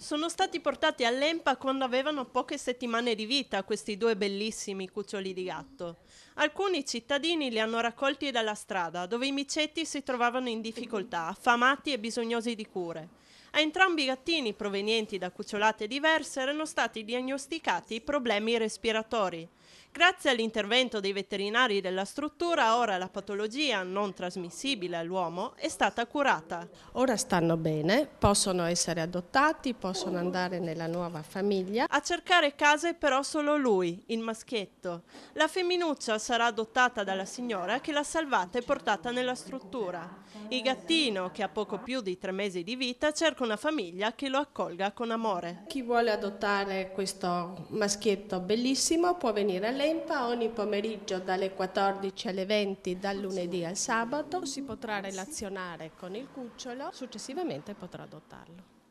Sono stati portati all'EMPA quando avevano poche settimane di vita questi due bellissimi cuccioli di gatto. Alcuni cittadini li hanno raccolti dalla strada, dove i micetti si trovavano in difficoltà, affamati e bisognosi di cure. A entrambi i gattini, provenienti da cucciolate diverse, erano stati diagnosticati problemi respiratori. Grazie all'intervento dei veterinari della struttura, ora la patologia non trasmissibile all'uomo è stata curata. Ora stanno bene, possono essere adottati, possono andare nella nuova famiglia. A cercare casa è però solo lui, il maschietto. La femminuccia sarà adottata dalla signora che l'ha salvata e portata nella struttura. Il gattino, che ha poco più di tre mesi di vita, cerca una famiglia che lo accolga con amore. Chi vuole adottare questo maschietto bellissimo può venire in Alempa ogni pomeriggio dalle 14 alle 20 dal lunedì al sabato si potrà relazionare con il cucciolo, successivamente potrà adottarlo.